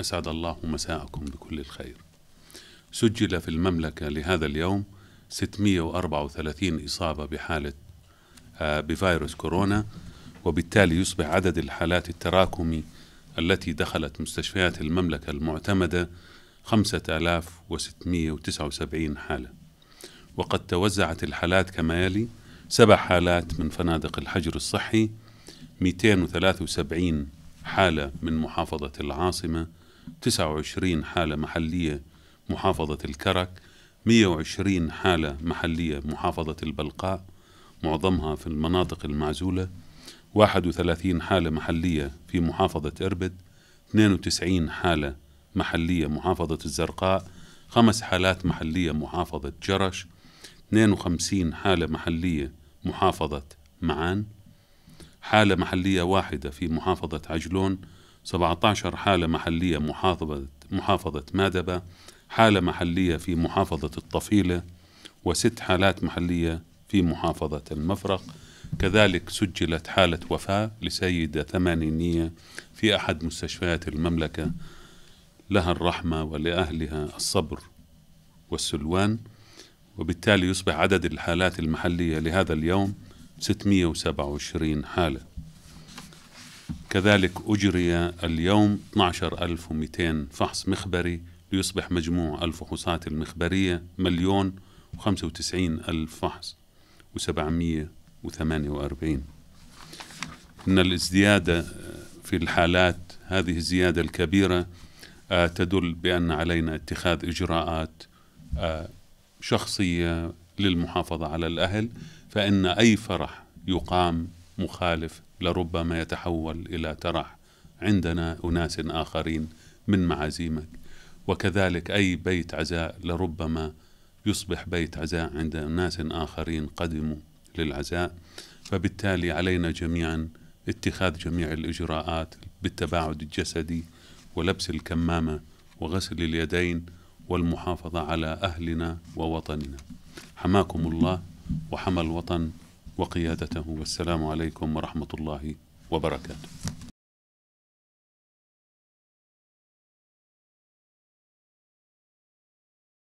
أسعد الله مساءكم بكل الخير سجل في المملكة لهذا اليوم 634 إصابة بحالة آه، بفيروس كورونا وبالتالي يصبح عدد الحالات التراكمي التي دخلت مستشفيات المملكة المعتمدة 5679 حالة وقد توزعت الحالات كما يلي سبع حالات من فنادق الحجر الصحي 273 حالة من محافظة العاصمة 29 حالة محلية محافظة الكرك 120 حالة محلية محافظة البلقاء معظمها في المناطق المعزولة 31 حالة محلية في محافظة إربد 92 حالة محلية محافظة الزرقاء خمس حالات محلية محافظة جرش 52 حالة محلية محافظة معان حالة محلية واحدة في محافظة عجلون 17 حالة محلية محافظة محافظة مادبة حالة محلية في محافظة الطفيلة وست حالات محلية في محافظة المفرق كذلك سجلت حالة وفاة لسيدة ثمانينية في أحد مستشفيات المملكة لها الرحمة ولأهلها الصبر والسلوان وبالتالي يصبح عدد الحالات المحلية لهذا اليوم 627 حالة كذلك أجري اليوم 12200 فحص مخبري ليصبح مجموع الفحوصات المخبرية مليون و95 ألف فحص و748 إن الازدياد في الحالات هذه الزيادة الكبيرة آه، تدل بأن علينا اتخاذ إجراءات آه، شخصية للمحافظة على الأهل فإن أي فرح يقام مخالف لربما يتحول الى ترح عندنا اناس اخرين من معازيمك وكذلك اي بيت عزاء لربما يصبح بيت عزاء عند اناس اخرين قدموا للعزاء فبالتالي علينا جميعا اتخاذ جميع الاجراءات بالتباعد الجسدي ولبس الكمامه وغسل اليدين والمحافظه على اهلنا ووطننا حماكم الله وحمى الوطن وقيادته والسلام عليكم ورحمة الله وبركاته